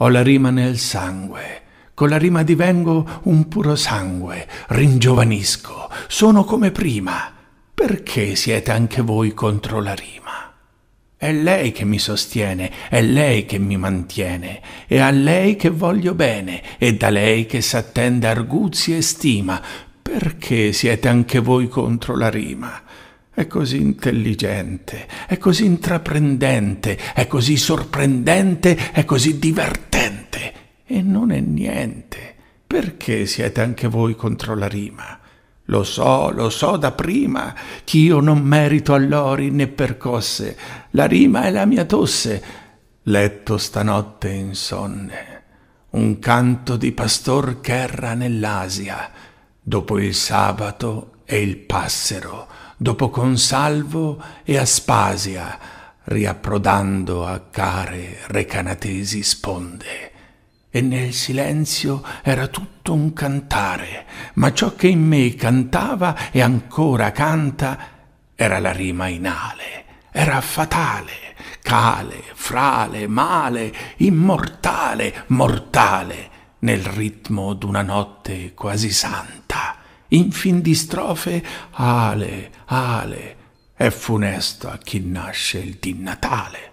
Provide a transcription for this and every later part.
Ho la rima nel sangue. Con la rima divengo un puro sangue, ringiovanisco, sono come prima. Perché siete anche voi contro la rima? È lei che mi sostiene, è lei che mi mantiene, è a lei che voglio bene, e da lei che s'attende arguzia e stima. Perché siete anche voi contro la rima? È così intelligente, è così intraprendente, è così sorprendente, è così divertente. E non è niente. Perché siete anche voi contro la rima? Lo so, lo so da prima, ch'io non merito allori né percosse. La rima è la mia tosse. Letto stanotte insonne. Un canto di pastor che erra nell'Asia. Dopo il sabato e il passero, dopo Consalvo e Aspasia, riapprodando a care recanatesi sponde. E nel silenzio era tutto un cantare, ma ciò che in me cantava e ancora canta era la rima inale, era fatale, cale, frale, male, immortale, mortale, nel ritmo d'una notte quasi santa in fin di strofe ale, ale, è funesto a chi nasce il di Natale.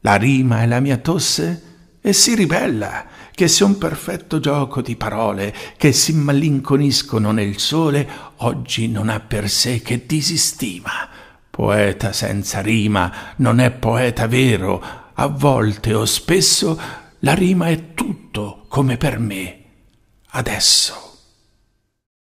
La rima è la mia tosse e si ribella che se un perfetto gioco di parole che si malinconiscono nel sole oggi non ha per sé che disistima. Poeta senza rima non è poeta vero, a volte o spesso la rima è tutto come per me. Adesso.